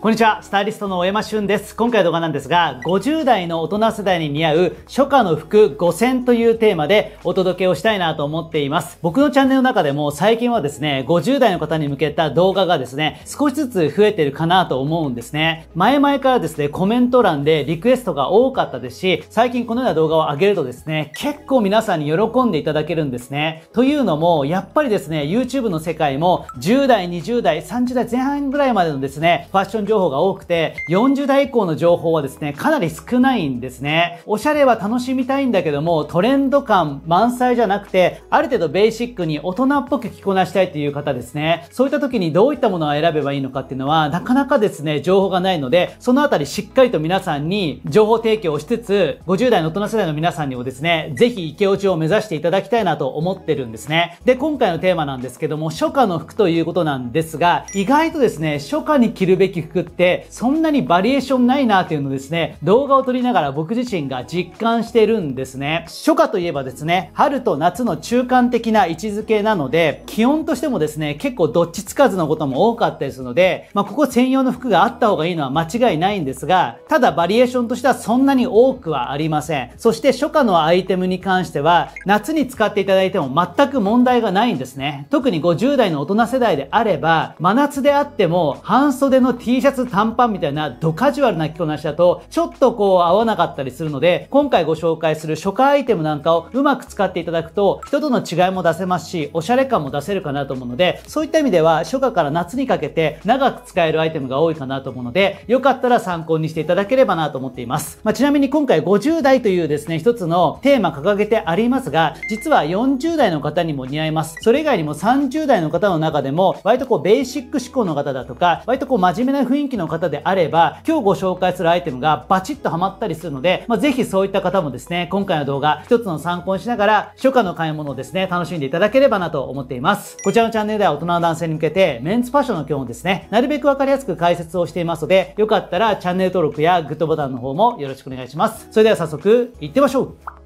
こんにちは、スタイリストの小山俊です。今回の動画なんですが、50代の大人世代に似合う初夏の服5 0 0 0というテーマでお届けをしたいなと思っています。僕のチャンネルの中でも最近はですね、50代の方に向けた動画がですね、少しずつ増えてるかなと思うんですね。前々からですね、コメント欄でリクエストが多かったですし、最近このような動画を上げるとですね、結構皆さんに喜んでいただけるんですね。というのも、やっぱりですね、YouTube の世界も10代、20代、30代前半ぐらいまでのですね、ファッション情報が多くて、40代以降の情報はですね、かなり少ないんですね。おしゃれは楽しみたいんだけども、トレンド感満載じゃなくて、ある程度ベーシックに大人っぽく着こなしたいという方ですね。そういった時にどういったものを選べばいいのかっていうのは、なかなかですね、情報がないので、そのあたりしっかりと皆さんに情報提供をしつつ、50代の大人世代の皆さんにもですね、ぜひ池落ちを目指していただきたいなと思ってるんですね。で、今回のテーマなんですけども、初夏の服ということなんですが、意外とですね、初夏に着るべき服くってそんなにバリエーションないなっていうのですね動画を撮りながら僕自身が実感してるんですね初夏といえばですね春と夏の中間的な位置づけなので気温としてもですね結構どっちつかずのことも多かったりするので、まあ、ここ専用の服があった方がいいのは間違いないんですがただバリエーションとしてはそんなに多くはありませんそして初夏のアイテムに関しては夏に使っていただいても全く問題がないんですね特に50代の大人世代であれば真夏であっても半袖の T シャツツ短パンみたいなドカジュアルな着こなしだと、ちょっとこう合わなかったりするので、今回ご紹介する初回アイテムなんかをうまく使っていただくと、人との違いも出せますし、おしゃれ感も出せるかなと思うので、そういった意味では初夏から夏にかけて長く使えるアイテムが多いかなと思うので、よかったら参考にしていただければなと思っています。まあ、ちなみに今回50代というですね、一つのテーマ掲げてありますが、実は40代の方にも似合います。それ以外にも30代の方の中でも、割とこうベーシック志向の方だとか、割とこう真面目な雰囲雰囲気の方であれば、今日ご紹介するアイテムがバチッとハマったりするので、まあ、ぜひそういった方もですね、今回の動画一つの参考にしながら、初夏の買い物をですね、楽しんでいただければなと思っています。こちらのチャンネルでは大人の男性に向けて、メンズファッションの基本をですね、なるべくわかりやすく解説をしていますので、よかったらチャンネル登録やグッドボタンの方もよろしくお願いします。それでは早速、行ってみましょう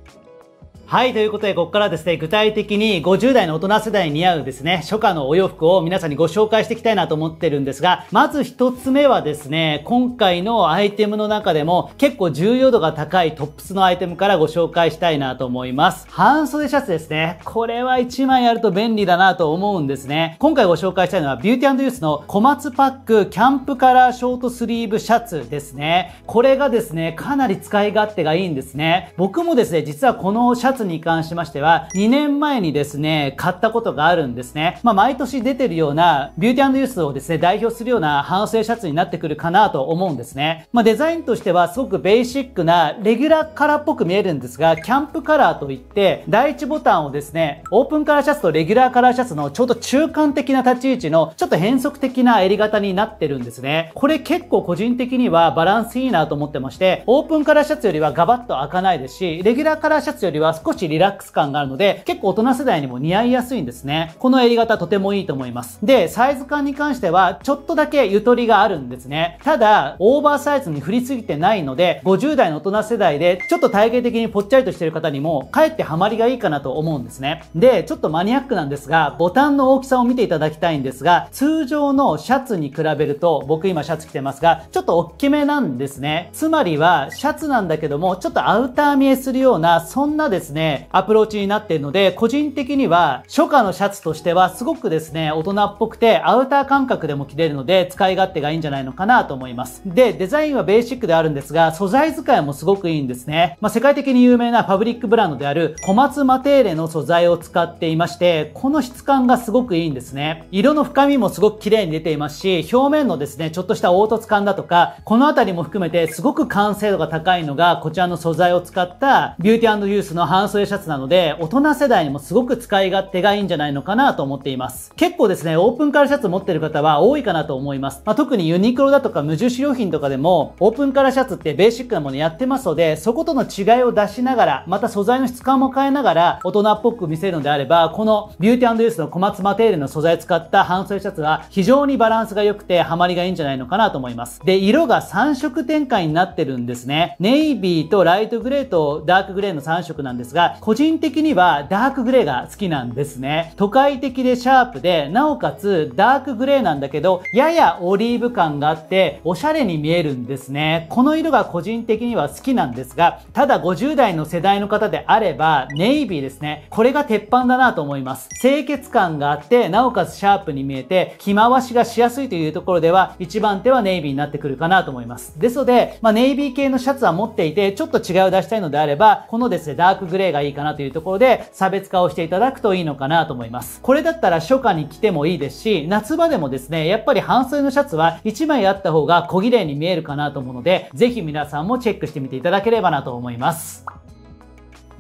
はい、ということで、ここからですね、具体的に50代の大人世代に似合うですね、初夏のお洋服を皆さんにご紹介していきたいなと思ってるんですが、まず一つ目はですね、今回のアイテムの中でも結構重要度が高いトップスのアイテムからご紹介したいなと思います。半袖シャツですね。これは1枚あると便利だなと思うんですね。今回ご紹介したいのは、ビューティーユースの小松パックキャンプカラーショートスリーブシャツですね。これがですね、かなり使い勝手がいいんですね。僕もですね、実はこのシャツツに関しましては、2年前にですね、買ったことがあるんですね。まあ、毎年出てるような、ビューティーユースをですね、代表するような反省シャツになってくるかなと思うんですね。まあ、デザインとしてはすごくベーシックな、レギュラーカラーっぽく見えるんですが、キャンプカラーといって、第1ボタンをですね、オープンカラーシャツとレギュラーカラーシャツのちょうど中間的な立ち位置の、ちょっと変則的な襟型になってるんですね。これ結構個人的にはバランスいいなと思ってまして、オープンカラーシャツよりはガバッと開かないですし、レギュラーカラーシャツよりは少しリラックス感があるので、結構大人世代にも似合いやすいんですね。この襟型とてもいいと思います。で、サイズ感に関しては、ちょっとだけゆとりがあるんですね。ただ、オーバーサイズに振りすぎてないので、50代の大人世代で、ちょっと体型的にぽっちゃりとしてる方にも、かえってハマりがいいかなと思うんですね。で、ちょっとマニアックなんですが、ボタンの大きさを見ていただきたいんですが、通常のシャツに比べると、僕今シャツ着てますが、ちょっと大きめなんですね。つまりは、シャツなんだけども、ちょっとアウター見えするような、そんなですね、ね、アプローチになっているので、個人的には初夏のシャツとしてはすごくですね、大人っぽくてアウター感覚でも着れるので、使い勝手がいいんじゃないのかなと思います。で、デザインはベーシックであるんですが、素材使いもすごくいいんですね。まあ、世界的に有名なファブリックブランドである小松マテーレの素材を使っていまして、この質感がすごくいいんですね。色の深みもすごく綺麗に出ていますし、表面のですね、ちょっとした凹凸感だとか、この辺りも含めてすごく完成度が高いのが、こちらの素材を使ったビューティーユースのハ半袖シャツなので、大人世代にもすごく使い勝手がいいんじゃないのかなと思っています。結構ですね、オープンカラーシャツ持ってる方は多いかなと思います。まあ、特にユニクロだとか無印良品とかでも、オープンカラーシャツってベーシックなものやってますので、そことの違いを出しながら、また素材の質感も変えながら、大人っぽく見せるのであれば、このビューティーユースの小松マテールの素材を使った半袖シャツは非常にバランスが良くて、ハマりがいいんじゃないのかなと思います。で、色が3色展開になってるんですね。ネイビーとライトグレーとダークグレーの3色なんですですが、個人的にはダークグレーが好きなんですね。都会的でシャープで、なおかつダークグレーなんだけど、ややオリーブ感があって、おしゃれに見えるんですね。この色が個人的には好きなんですが、ただ50代の世代の方であれば、ネイビーですね。これが鉄板だなと思います。清潔感があって、なおかつシャープに見えて、着回しがしやすいというところでは、一番手はネイビーになってくるかなと思います。ですので、まあ、ネイビー系のシャツは持っていて、ちょっと違いを出したいのであれば、このですね、ダークグレー例がいいかなというところで差別化をしていただくといいのかなと思います。これだったら初夏に着てもいいですし、夏場でもですね、やっぱり半袖のシャツは1枚あった方が小綺麗に見えるかなと思うので、ぜひ皆さんもチェックしてみていただければなと思います。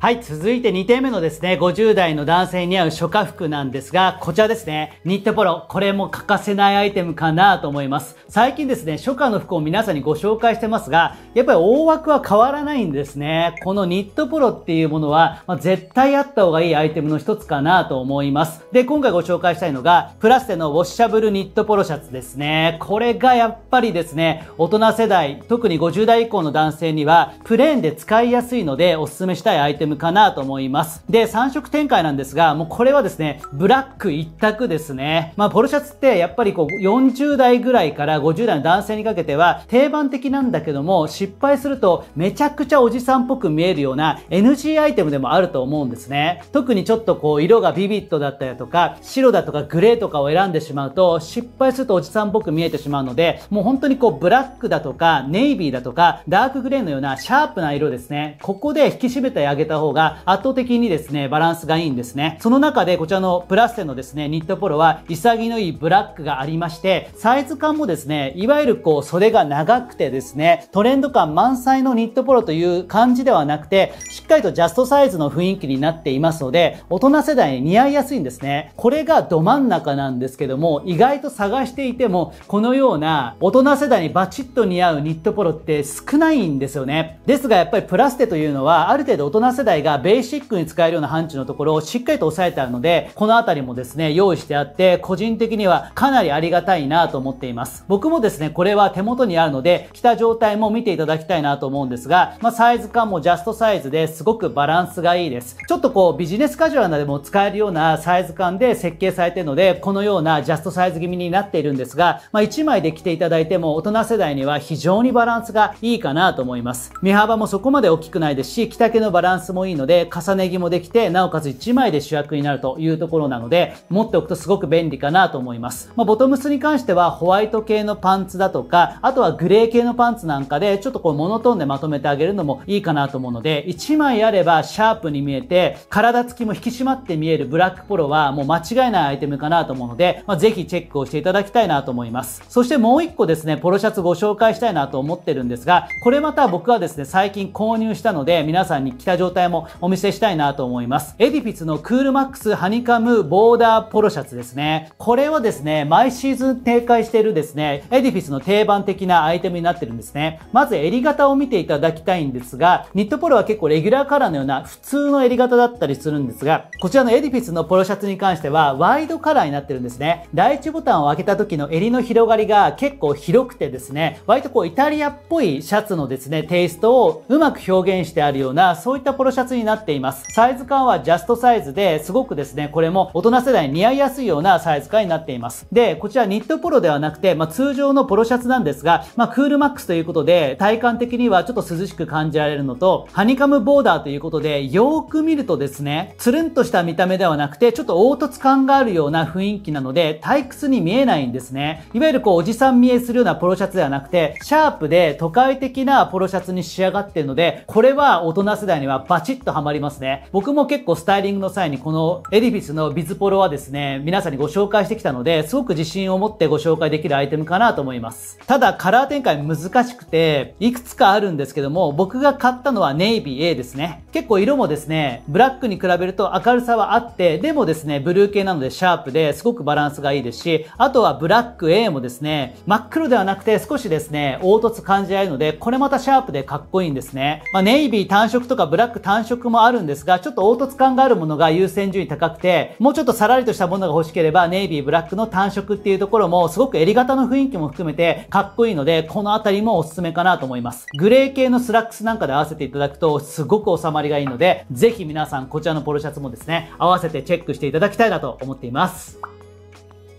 はい、続いて2点目のですね、50代の男性に合う初夏服なんですが、こちらですね、ニットポロ、これも欠かせないアイテムかなと思います。最近ですね、初夏の服を皆さんにご紹介してますが、やっぱり大枠は変わらないんですね。このニットポロっていうものは、まあ、絶対あった方がいいアイテムの一つかなと思います。で、今回ご紹介したいのが、プラステのウォッシャブルニットポロシャツですね。これがやっぱりですね、大人世代、特に50代以降の男性には、プレーンで使いやすいのでおすすめしたいアイテムムかなと思います。で、3色展開なんですが、もうこれはですね、ブラック一択ですね。まあ、ポルシャツってやっぱりこう、40代ぐらいから50代の男性にかけては定番的なんだけども、失敗するとめちゃくちゃおじさんっぽく見えるような NG アイテムでもあると思うんですね。特にちょっとこう、色がビビットだったりだとか、白だとかグレーとかを選んでしまうと、失敗するとおじさんっぽく見えてしまうので、もう本当にこう、ブラックだとか、ネイビーだとか、ダークグレーのようなシャープな色ですね。ここで引き締めてあげたた方が圧倒的にですね、バランスがいいんですね。その中でこちらのプラステのですね、ニットポロは潔いブラックがありまして、サイズ感もですね、いわゆるこう袖が長くてですね、トレンド感満載のニットポロという感じではなくて、しっかりとジャストサイズの雰囲気になっていますので、大人世代に似合いやすいんですね。これがど真ん中なんですけども、意外と探していても、このような大人世代にバチッと似合うニットポロって少ないんですよね。ですがやっぱりプラステというのは、ある程度大人世代世代がベーシックに使えるような範疇のところをしっかりと押さえてあるので、このあたりもですね、用意してあって、個人的にはかなりありがたいなと思っています。僕もですね、これは手元にあるので、着た状態も見ていただきたいなと思うんですが、まあ、サイズ感もジャストサイズですごくバランスがいいです。ちょっとこう、ビジネスカジュアルなでも使えるようなサイズ感で設計されているので、このようなジャストサイズ気味になっているんですが、まあ、1枚で着ていただいても大人世代には非常にバランスがいいかなと思います。身幅もそこまで大きくないですし、着丈のバランスもいいので、重ね着もできて、なおかつ1枚で主役になるというところなので、持っておくとすごく便利かなと思います。まあ、ボトムスに関しては、ホワイト系のパンツだとか、あとはグレー系のパンツなんかで、ちょっとこうモノトーンでまとめてあげるのもいいかなと思うので、1枚あればシャープに見えて、体つきも引き締まって見えるブラックポロは、もう間違いないアイテムかなと思うので、まあ、ぜひチェックをしていただきたいなと思います。そしてもう1個ですね、ポロシャツご紹介したいなと思ってるんですが、これまた僕はですね、最近購入したので、皆さんに着た状態題もお見せしたいなと思います。エディフィスのクールマックスハニカムボーダーポロシャツですね。これはですね、毎シーズン展開しているですね、エディフィスの定番的なアイテムになってるんですね。まず襟型を見ていただきたいんですが、ニットポロは結構レギュラーカラーのような普通の襟型だったりするんですが、こちらのエディフィスのポロシャツに関してはワイドカラーになってるんですね。第1ボタンを開けた時の襟の広がりが結構広くてですね、割とこうイタリアっぽいシャツのですね、テイストをうまく表現してあるような、そういったポロシャツになっています。サイズ感はジャストサイズですごくですね、これも大人世代に似合いやすいようなサイズ感になっています。で、こちらニットポロではなくて、まあ、通常のポロシャツなんですが、まあ、クールマックスということで、体感的にはちょっと涼しく感じられるのと、ハニカムボーダーということで、よーく見るとですね、つるんとした見た目ではなくて、ちょっと凹凸感があるような雰囲気なので、退屈に見えないんですね。いわゆるこう、おじさん見えするようなポロシャツではなくて、シャープで都会的なポロシャツに仕上がってるので、これは大人世代にはバチッとはまりますね。僕も結構スタイリングの際にこのエリィスのビズポロはですね、皆さんにご紹介してきたので、すごく自信を持ってご紹介できるアイテムかなと思います。ただ、カラー展開難しくて、いくつかあるんですけども、僕が買ったのはネイビー A ですね。結構色もですね、ブラックに比べると明るさはあって、でもですね、ブルー系なのでシャープですごくバランスがいいですし、あとはブラック A もですね、真っ黒ではなくて少しですね、凹凸感じ合えるので、これまたシャープでかっこいいんですね。まあ、ネイビー単色とかブラック単繁殖もあるんですが、ちょっと凹凸感があるものが優先順位高くて、もうちょっとさらりとしたものが欲しければ、ネイビー、ブラックの単色っていうところも、すごく襟型の雰囲気も含めて、かっこいいので、このあたりもおすすめかなと思います。グレー系のスラックスなんかで合わせていただくと、すごく収まりがいいので、ぜひ皆さん、こちらのポロシャツもですね、合わせてチェックしていただきたいなと思っています。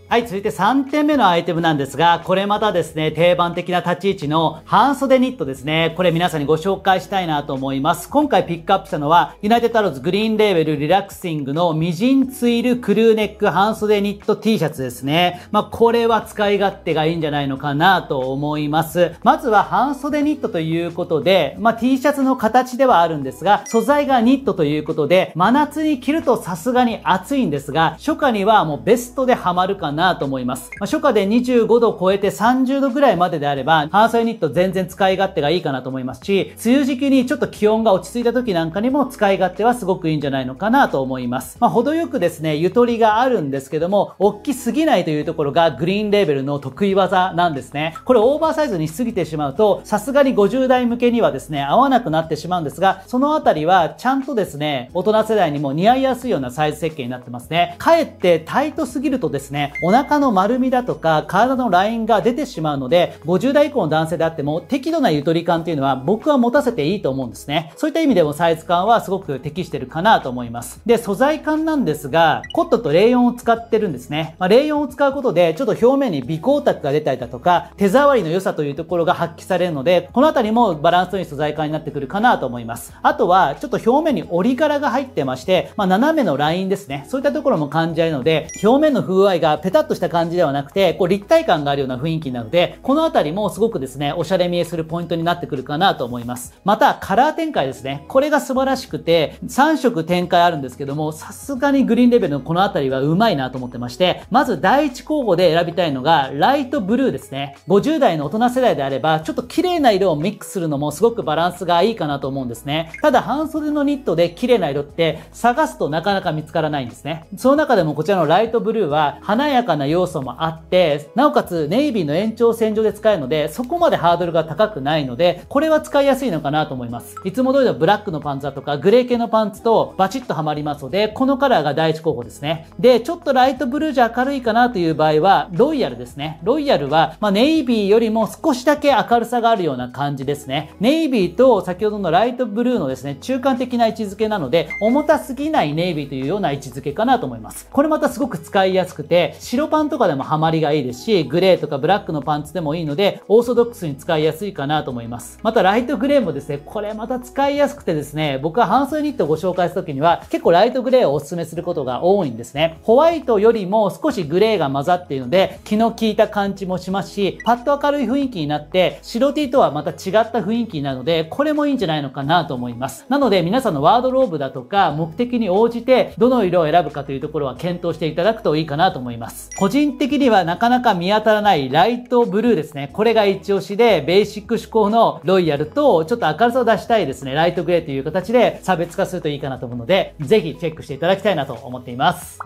はい、続いて3点目のアイテムなんですが、これまたですね、定番的な立ち位置の半袖ニットですね。これ皆さんにご紹介したいなと思います。今回ピックアップしたのは、ユナイテッドアローズグリーンレーベルリラクシングのミジンツイルクルーネック半袖ニット T シャツですね。まあ、これは使い勝手がいいんじゃないのかなと思います。まずは半袖ニットということで、まあ、T シャツの形ではあるんですが、素材がニットということで、真夏に着るとさすがに暑いんですが、初夏にはもうベストでハマるかななと思います。まあ、初夏で25度を超えて30度ぐらいまでであれば、半袖ニット全然使い勝手がいいかなと思いますし、梅雨時期にちょっと気温が落ち着いた時なんかにも使い勝手はすごくいいんじゃないのかなと思います。まあ、程よくですね、ゆとりがあるんですけども、大きすぎないというところがグリーンレーベルの得意技なんですね。これオーバーサイズにしすぎてしまうと、さすがに50代向けにはですね、合わなくなってしまうんですが、そのあたりはちゃんとですね、大人世代にも似合いやすいようなサイズ設計になってますね。かえってタイトすぎるとですね、お腹の丸みだとか、体のラインが出てしまうので、50代以降の男性であっても、適度なゆとり感っていうのは僕は持たせていいと思うんですね。そういった意味でもサイズ感はすごく適してるかなと思います。で、素材感なんですが、コットとレイヨンを使ってるんですね。まあ、レイヨンを使うことで、ちょっと表面に微光沢が出たりだとか、手触りの良さというところが発揮されるので、この辺りもバランスのいい素材感になってくるかなと思います。あとは、ちょっと表面に折り柄が入ってまして、まあ、斜めのラインですね。そういったところも感じられるので、表面の風合いがペタタッとした感じではなくて、こう立体感があるような雰囲気なので、この辺りもすごくですね、おしゃれ見えするポイントになってくるかなと思います。また、カラー展開ですね。これが素晴らしくて、3色展開あるんですけども、さすがにグリーンレベルのこの辺りはうまいなと思ってまして、まず第1候補で選びたいのが、ライトブルーですね。50代の大人世代であれば、ちょっと綺麗な色をミックスするのもすごくバランスがいいかなと思うんですね。ただ、半袖のニットで綺麗な色って探すとなかなか見つからないんですね。その中でもこちらのライトブルーは、華やかな要素もあって、なおかつネイビーの延長線上で使えるので、そこまでハードルが高くないので、これは使いやすいのかなと思います。いつも通りのブラックのパンツだとか、グレー系のパンツとバチッとはまりますので、このカラーが第一候補ですね。で、ちょっとライトブルーじゃ明るいかなという場合は、ロイヤルですね。ロイヤルは、まあ、ネイビーよりも少しだけ明るさがあるような感じですね。ネイビーと先ほどのライトブルーのですね、中間的な位置づけなので、重たすぎないネイビーというような位置づけかなと思います。これまたすごく使いやすくて、白パンとかでもハマりがいいですし、グレーとかブラックのパンツでもいいので、オーソドックスに使いやすいかなと思います。またライトグレーもですね、これまた使いやすくてですね、僕は半袖ニットをご紹介ると時には、結構ライトグレーをお勧めすることが多いんですね。ホワイトよりも少しグレーが混ざっているので、気の利いた感じもしますし、パッと明るい雰囲気になって、白 T とはまた違った雰囲気なので、これもいいんじゃないのかなと思います。なので皆さんのワードローブだとか、目的に応じて、どの色を選ぶかというところは検討していただくといいかなと思います。。個人的にはなかなか見当たらないライトブルーですね。これが一押しで、ベーシック志向のロイヤルと、ちょっと明るさを出したいですね。ライトグレーという形で差別化するといいかなと思うので、ぜひチェックしていただきたいなと思っています。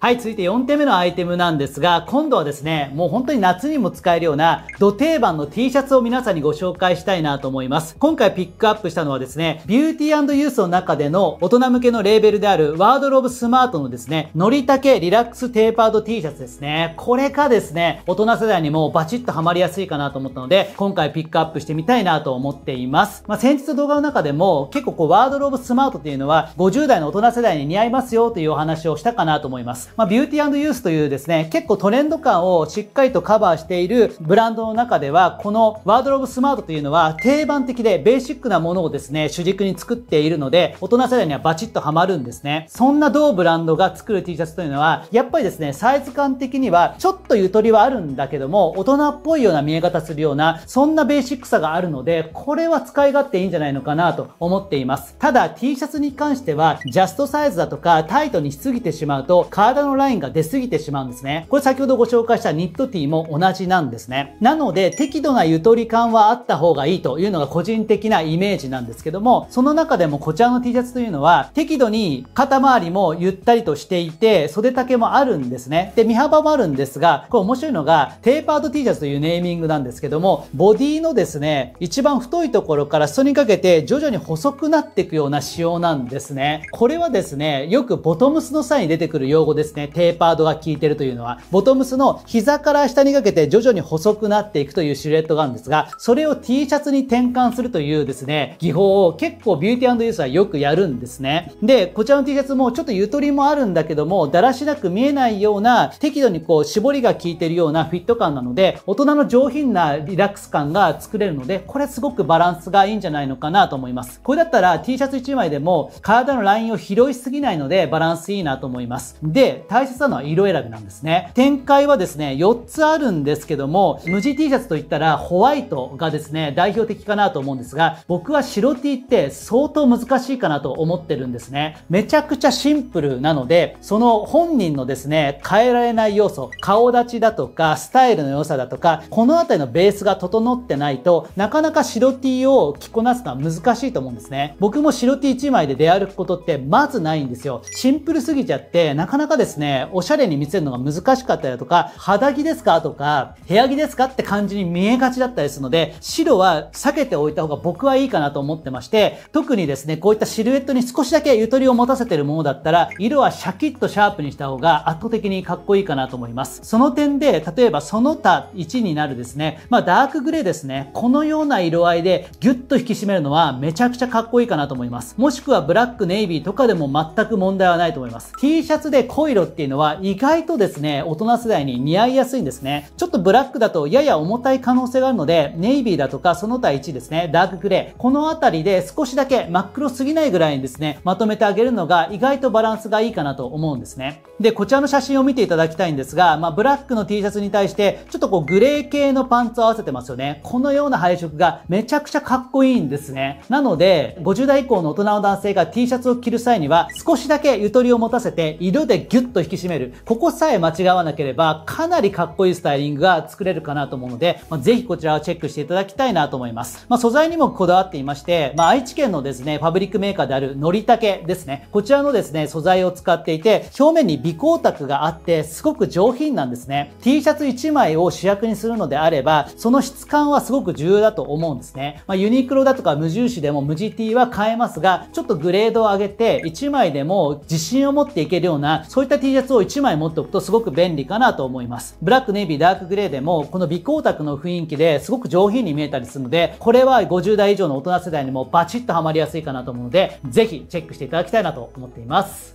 はい、続いて4点目のアイテムなんですが、今度はですね、もう本当に夏にも使えるような、土定番の T シャツを皆さんにご紹介したいなと思います。今回ピックアップしたのはですね、ビューティーユースの中での大人向けのレーベルである、ワードロブスマートのですね、のりたけリラックステーパード T シャツですね。これかですね、大人世代にもバチッとハマりやすいかなと思ったので、今回ピックアップしてみたいなと思っています。まあ、先日の動画の中でも、結構こう、ワードロブスマートっていうのは、50代の大人世代に似合いますよというお話をしたかなと思います。。まあ、ビューティーユースというですね、結構トレンド感をしっかりとカバーしているブランドの中では、このワードローブスマートというのは定番的でベーシックなものをですね、主軸に作っているので、大人世代にはバチッとハマるんですね。そんな同ブランドが作る T シャツというのは、やっぱりですね、サイズ感的にはちょっとゆとりはあるんだけども、大人っぽいような見え方するような、そんなベーシックさがあるので、これは使い勝手いいんじゃないのかなと思っています。ただ T シャツに関しては、ジャストサイズだとかタイトにしすぎてしまうと、体のラインが出過ぎてしまうんですね。これ先ほどご紹介したニットティーも同じなんですね。なので、適度なゆとり感はあった方がいいというのが個人的なイメージなんですけども、その中でもこちらの T シャツというのは、適度に肩周りもゆったりとしていて、袖丈もあるんですね。で、身幅もあるんですが、これ面白いのが、テーパード T シャツというネーミングなんですけども、ボディのですね、一番太いところから裾にかけて徐々に細くなっていくような仕様なんですね。これはですね、よくボトムスの際に出てくる用語ですですね、テーパードが効いてるというのは、ボトムスの膝から下にかけて徐々に細くなっていくというシルエットがあるんですが、それを T シャツに転換するというですね、技法を結構ビューティーユースはよくやるんですね。で、こちらの T シャツもちょっとゆとりもあるんだけども、だらしなく見えないような、適度にこう絞りが効いてるようなフィット感なので、大人の上品なリラックス感が作れるので、これすごくバランスがいいんじゃないのかなと思います。これだったら T シャツ1枚でも体のラインを拾いすぎないのでバランスいいなと思います。で、大切なのは色選びなんですね。展開はですね、4つあるんですけども、無地 T シャツといったらホワイトがですね、代表的かなと思うんですが、僕は白 T って相当難しいかなと思ってるんですね。めちゃくちゃシンプルなので、その本人のですね、変えられない要素、顔立ちだとか、スタイルの良さだとか、このあたりのベースが整ってないとなかなか白 T を着こなすのは難しいと思うんですね。僕も白 T1 枚で出歩くことってまずないんですよ。シンプルすぎちゃって、なかなかですですね、おしゃれに見せるのが難しかったりだとか、肌着ですかとか、部屋着ですかって感じに見えがちだったりするので、白は避けておいた方が僕はいいかなと思ってまして、特にですね、こういったシルエットに少しだけゆとりを持たせてるものだったら、色はシャキッとシャープにした方が圧倒的にかっこいいかなと思います。その点で、例えばその他1になるですね、まあダークグレーですね、このような色合いでギュッと引き締めるのはめちゃくちゃかっこいいかなと思います。もしくはブラック、ネイビーとかでも全く問題はないと思います。T シャツで濃い色っていうのは意外とですね、大人世代に似合いやすいんですね。ちょっとブラックだとやや重たい可能性があるので、ネイビーだとかその他1ですね、ダークグレー、このあたりで少しだけ真っ黒すぎないぐらいにですね、まとめてあげるのが意外とバランスがいいかなと思うんですね。で、こちらの写真を見ていただきたいんですが、まあ、ブラックの T シャツに対して、ちょっとこうグレー系のパンツを合わせてますよね。このような配色がめちゃくちゃかっこいいんですね。なので、50代以降の大人の男性が T シャツを着る際には、少しだけゆとりを持たせて、色でギュュッと引き締める。ここさえ間違わなければ、かなりかっこいいスタイリングが作れるかなと思うので、まあ、ぜひこちらをチェックしていただきたいなと思います。まあ、素材にもこだわっていまして、まあ、愛知県のですね、ファブリックメーカーであるのりたけですね。こちらのですね、素材を使っていて、表面に微光沢があって、すごく上品なんですね。T シャツ1枚を主役にするのであれば、その質感はすごく重要だと思うんですね。まあ、ユニクロだとか無印でも無地 T は買えますが、ちょっとグレードを上げて、1枚でも自信を持っていけるような、そういった T シャツを1枚持っておくとすごく便利かなと思います。ブラック、ネイビー、ダークグレーでも、この微光沢の雰囲気ですごく上品に見えたりするので、これは50代以上の大人世代にもバチッとハマりやすいかなと思うので、ぜひチェックしていただきたいなと思っています。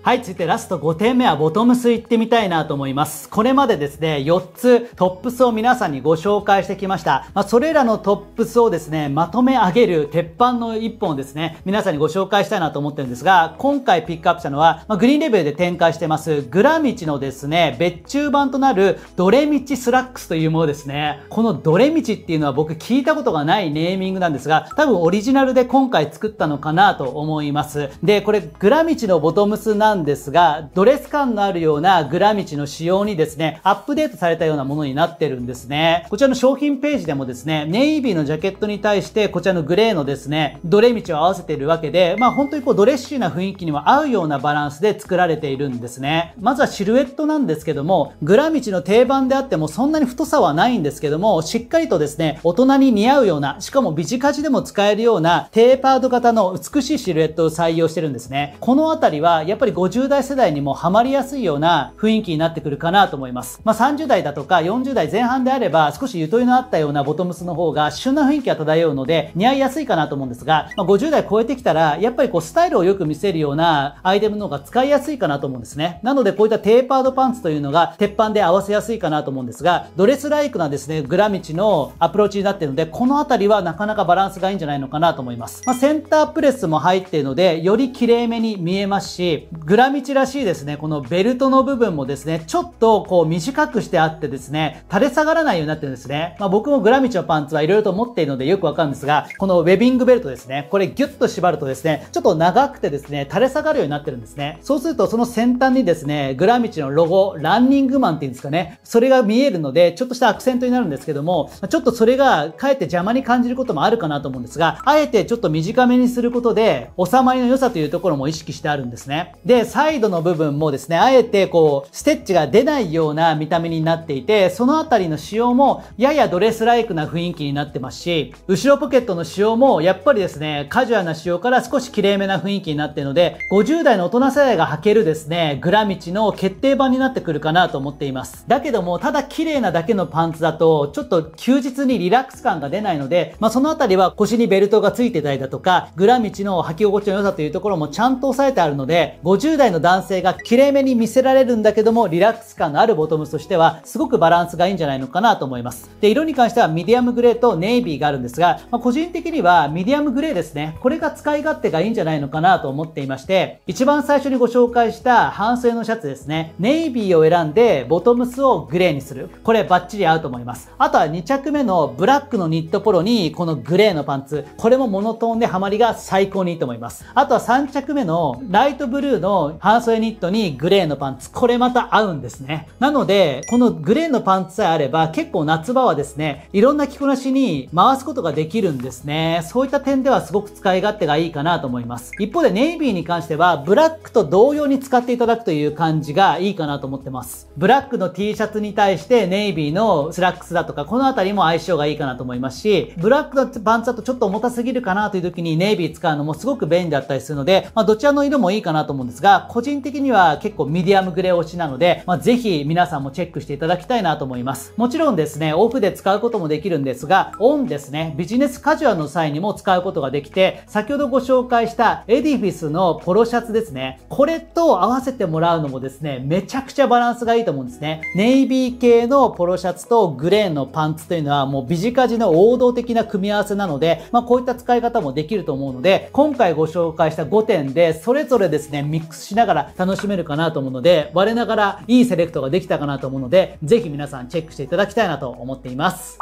はい、続いてラスト5点目はボトムス行ってみたいなと思います。これまでですね、4つトップスを皆さんにご紹介してきました。まあ、それらのトップスをですね、まとめ上げる鉄板の1本ですね、皆さんにご紹介したいなと思ってるんですが、今回ピックアップしたのは、まあ、グリーンレベルで展開してます、グラミチのですね、別注版となるドレミチスラックスというものですね。このドレミチっていうのは僕聞いたことがないネーミングなんですが、多分オリジナルで今回作ったのかなと思います。で、これグラミチのボトムスななんですが、ドレス感のあるようなグラミチの仕様にですね、アップデートされたようなものになってるんですね。こちらの商品ページでもですね、ネイビーのジャケットに対して、こちらのグレーのですね、ドレ道を合わせているわけで、まあ本当にこうドレッシーな雰囲気にも合うようなバランスで作られているんですね。まずはシルエットなんですけども、グラミチの定番であってもそんなに太さはないんですけども、しっかりとですね、大人に似合うような、しかもビジカジでも使えるようなテーパード型の美しいシルエットを採用してるんですね。このあたりはやっぱり50代世代にもハマりやすいような雰囲気になってくるかなと思います。まあ、30代だとか40代前半であれば少しゆとりのあったようなボトムスの方が旬な雰囲気が漂うので似合いやすいかなと思うんですが、まあ、50代超えてきたらやっぱりこうスタイルをよく見せるようなアイテムの方が使いやすいかなと思うんですね。なのでこういったテーパードパンツというのが鉄板で合わせやすいかなと思うんですが、ドレスライクなですね、グラミチのアプローチになってるので、この辺りはなかなかバランスがいいんじゃないのかなと思います。まあ、センタープレスも入っているので、より綺麗めに見えますし、グラミチらしいですね、このベルトの部分もですね、ちょっとこう短くしてあってですね、垂れ下がらないようになってるんですね。まあ、僕もグラミチのパンツはいろいろと持っているのでよくわかるんですが、このウェビングベルトですね、これギュッと縛るとですね、ちょっと長くてですね、垂れ下がるようになってるんですね。そうするとその先端にですね、グラミチのロゴ、ランニングマンっていうんですかね、それが見えるので、ちょっとしたアクセントになるんですけども、ちょっとそれがかえって邪魔に感じることもあるかなと思うんですが、あえてちょっと短めにすることで、収まりの良さというところも意識してあるんですね。で、で、サイドの部分もですね、あえてこう、ステッチが出ないような見た目になっていて、そのあたりの仕様もややドレスライクな雰囲気になってますし、後ろポケットの仕様もやっぱりですね、カジュアルな仕様から少し綺麗めな雰囲気になってるので、50代の大人世代が履けるですね、グラミチの決定版になってくるかなと思っています。だけども、ただ綺麗なだけのパンツだと、ちょっと休日にリラックス感が出ないので、まあそのあたりは腰にベルトが付いてたりだとか、グラミチの履き心地の良さというところもちゃんと押さえてあるので、50 20代の男性がきれめに見せられるんだけども、リラックス感のあるボトムスとしては、すごくバランスがいいんじゃないのかなと思います。で、色に関してはミディアムグレーとネイビーがあるんですが、まあ、個人的にはミディアムグレーですね。これが使い勝手がいいんじゃないのかなと思っていまして、一番最初にご紹介した半袖のシャツですね。ネイビーを選んで、ボトムスをグレーにする。これバッチリ合うと思います。あとは2着目のブラックのニットポロに、このグレーのパンツ。これもモノトーンでハマりが最高にいいと思います。あとは3着目のライトブルーの半袖ニットにグレーのパンツ、これまた合うんですね。なので、このグレーのパンツさえあれば、結構夏場はですね、いろんな着こなしに回すことができるんですね。そういった点ではすごく使い勝手がいいかなと思います。一方でネイビーに関しては、ブラックと同様に使っていただくという感じがいいかなと思ってます。ブラックの T シャツに対してネイビーのスラックスだとか、このあたりも相性がいいかなと思いますし、ブラックのパンツだとちょっと重たすぎるかなという時にネイビー使うのもすごく便利だったりするので、まあ、どちらの色もいいかなと思うんですが、が、個人的には結構ミディアムグレー推しなので、まあ、ぜひ皆さんもチェックしていただきたいなと思います。もちろんですね、オフで使うこともできるんですが、オンですね、ビジネスカジュアルの際にも使うことができて、先ほどご紹介したエディフィスのポロシャツですね、これと合わせてもらうのもですね、めちゃくちゃバランスがいいと思うんですね。ネイビー系のポロシャツとグレーのパンツというのはもうビジカジの王道的な組み合わせなので、まあ、こういった使い方もできると思うので、今回ご紹介した5点でそれぞれですね、ミックしながら楽しめるかなと思うので、我ながらいいセレクトができたかなと思うので、ぜひ皆さんチェックしていただきたいなと思っています。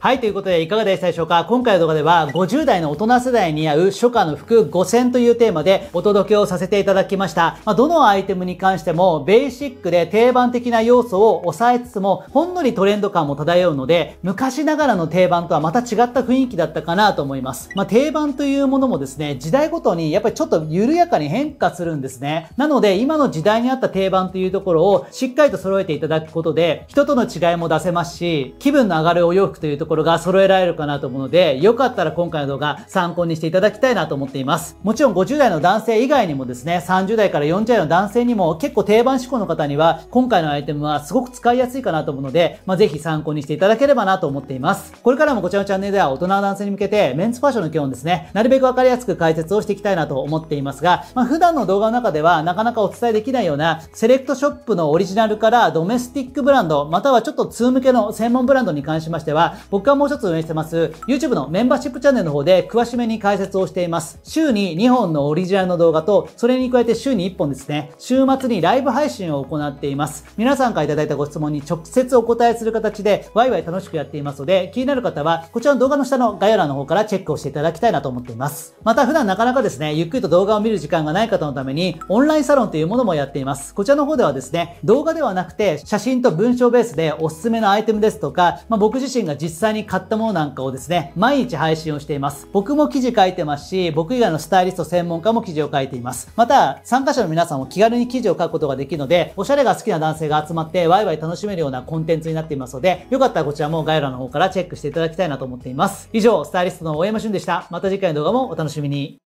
はい、ということでいかがでしたでしょうか今回の動画では50代の大人世代に合う初夏の服5選というテーマでお届けをさせていただきました。まあ、どのアイテムに関してもベーシックで定番的な要素を抑えつつもほんのりトレンド感も漂うので昔ながらの定番とはまた違った雰囲気だったかなと思います。まあ、定番というものもですね、時代ごとにやっぱりちょっと緩やかに変化するんですね。なので今の時代に合った定番というところをしっかりと揃えていただくことで人との違いも出せますし気分の上がるお洋服というところところが揃えられるかなと思うので、よかったら今回の動画参考にしていただきたいなと思っています。もちろん50代の男性以外にもですね、30代から40代の男性にも結構定番志向の方には、今回のアイテムはすごく使いやすいかなと思うので、まあ、ぜひ参考にしていただければなと思っています。これからもこちらのチャンネルでは大人の男性に向けて、メンズファッションの基本ですね、なるべくわかりやすく解説をしていきたいなと思っていますが、まあ、普段の動画の中ではなかなかお伝えできないような、セレクトショップのオリジナルからドメスティックブランド、またはちょっと通向けの専門ブランドに関しましては、僕僕はもう一つ運営してます YouTube のメンバーシップチャンネルの方で詳しめに解説をしています。週に2本のオリジナルの動画と、それに加えて週に1本ですね、週末にライブ配信を行っています。皆さんから頂いたご質問に直接お答えする形で、ワイワイ楽しくやっていますので、気になる方は、こちらの動画の下の概要欄の方からチェックをしていただきたいなと思っています。また普段なかなかですね、ゆっくりと動画を見る時間がない方のために、オンラインサロンというものもやっています。こちらの方ではですね、動画ではなくて、写真と文章ベースでおすすめのアイテムですとか、まあ、僕自身が実際際に買ったものなんかをですね、毎日配信をしています。僕も記事書いてますし、僕以外のスタイリスト専門家も記事を書いています。また、参加者の皆さんも気軽に記事を書くことができるので、おしゃれが好きな男性が集まってワイワイ楽しめるようなコンテンツになっていますので、よかったらこちらも概要欄の方からチェックしていただきたいなと思っています。以上、スタイリストの大山俊でした。また次回の動画もお楽しみに。